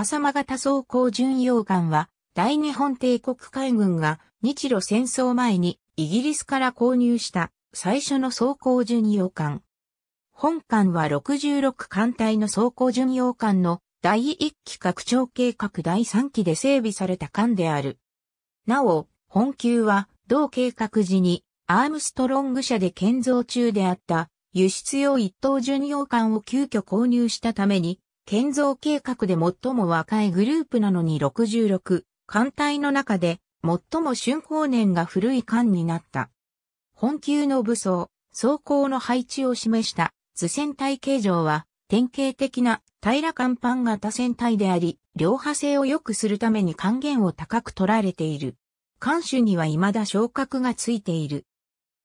浅間型装甲巡洋艦は、大日本帝国海軍が日露戦争前にイギリスから購入した最初の装甲巡洋艦。本艦は66艦隊の装甲巡洋艦の第1期拡張計画第3期で整備された艦である。なお、本級は同計画時にアームストロング社で建造中であった輸出用一等巡洋艦を急遽購入したために建造計画で最も若いグループなのに66、艦隊の中で最も竣工年が古い艦になった。本級の武装、装甲の配置を示した図船体形状は典型的な平ら甲板型船体であり、両派性を良くするために還元を高く取られている。艦首には未だ昇格がついている。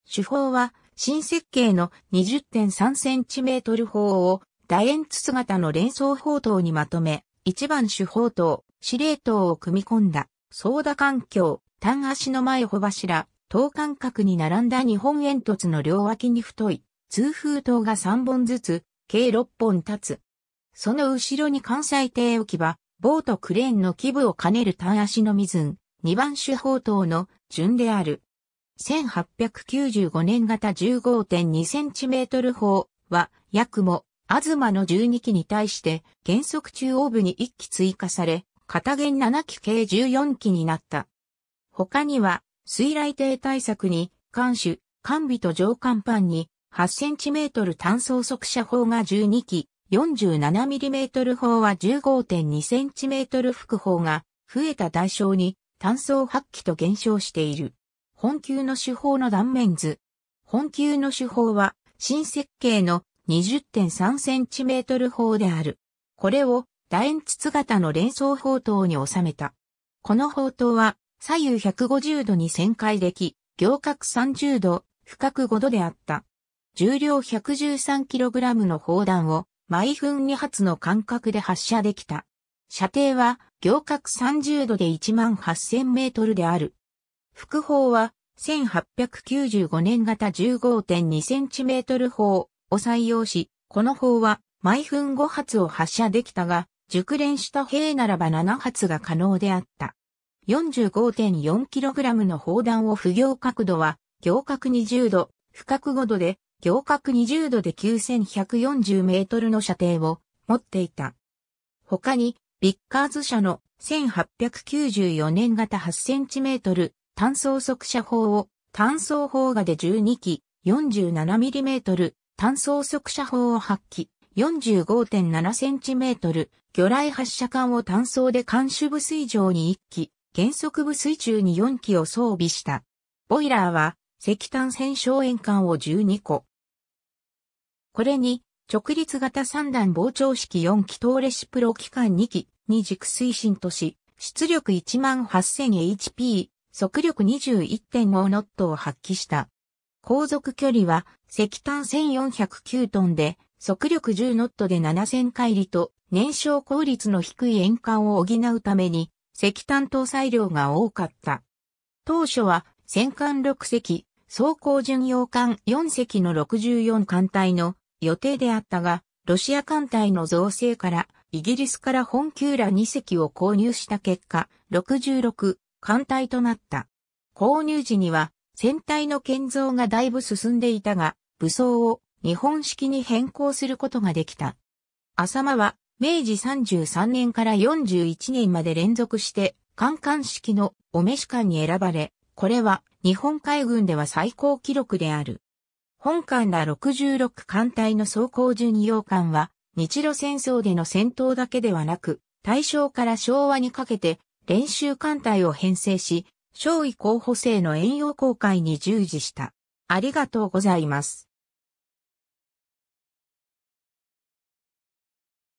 手法は新設計の20.3センチメートル砲を楕円筒型の連想砲塔にまとめ、一番主砲塔、司令塔を組み込んだ、ソ田環境、単足の前穂柱、等間隔に並んだ日本煙突の両脇に太い、通風塔が3本ずつ、計6本立つ。その後ろに関西艇置き場、ボートクレーンの基部を兼ねる単足の水、二番手砲塔の順である。1895年型1 5 2トル砲は、約もアズマの12機に対して、原則中央部に1機追加され、片弦7機計14機になった。他には、水雷艇対策に、艦首、艦尾と上パ板に、8センチメートル単装速射砲が12機、47ミリメートル砲は15.2センチメートル副砲が、増えた代償に、単装8機と減少している。本級の手法の断面図。本級の手法は、新設計の20.3センチメートル砲である。これを楕円筒型の連装砲塔に収めた。この砲塔は左右150度に旋回でき、行角30度、深角5度であった。重量 113kg の砲弾を毎分2発の間隔で発射できた。射程は行角30度で18000メートルである。副砲は1895年型15.2センチメートル砲を採用し、この砲は毎分5発を発射できたが、熟練した兵ならば7発が可能であった。45.4kg の砲弾を不行角度は、行角20度、不覚5度で、行角20度で9140メートルの射程を持っていた。他に、ビッカーズ社の1894年型8センチメートル単装速射砲を単装砲画で12機 47mm 単装速射砲を発揮、4 5 7トル、魚雷発射管を単装で監視部水上に1機、原則部水中に4機を装備した。ボイラーは石炭戦硝煙管を12個。これに、直立型3段膨張式4気筒レシプロ機関2機に軸推進とし、出力 18000HP、速力21.5ノットを発揮した。航続距離は石炭1409トンで、速力10ノットで7000回里と燃焼効率の低い円管を補うために石炭搭載量が多かった。当初は戦艦6隻、装甲巡洋艦4隻の64艦隊の予定であったが、ロシア艦隊の造成からイギリスから本級ら2隻を購入した結果、66艦隊となった。購入時には船体の建造がだいぶ進んでいたが、武装を日本式に変更することができた。浅間は明治33年から41年まで連続してカン式のお召し艦に選ばれ、これは日本海軍では最高記録である。本艦ら66艦隊の装甲順洋艦は日露戦争での戦闘だけではなく、大正から昭和にかけて練習艦隊を編成し、少尉候補生の遠用公開に従事した。ありがとうございます。